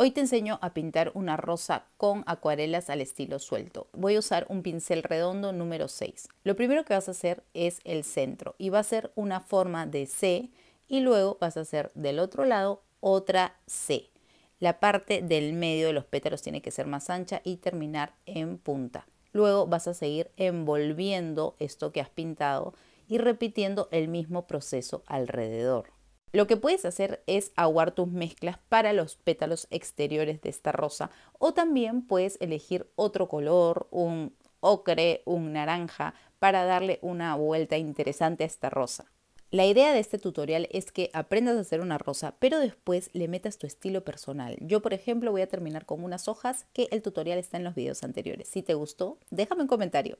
Hoy te enseño a pintar una rosa con acuarelas al estilo suelto. Voy a usar un pincel redondo número 6. Lo primero que vas a hacer es el centro y va a ser una forma de C y luego vas a hacer del otro lado otra C. La parte del medio de los pétalos tiene que ser más ancha y terminar en punta. Luego vas a seguir envolviendo esto que has pintado y repitiendo el mismo proceso alrededor. Lo que puedes hacer es aguar tus mezclas para los pétalos exteriores de esta rosa o también puedes elegir otro color, un ocre, un naranja, para darle una vuelta interesante a esta rosa. La idea de este tutorial es que aprendas a hacer una rosa, pero después le metas tu estilo personal. Yo, por ejemplo, voy a terminar con unas hojas que el tutorial está en los videos anteriores. Si te gustó, déjame un comentario.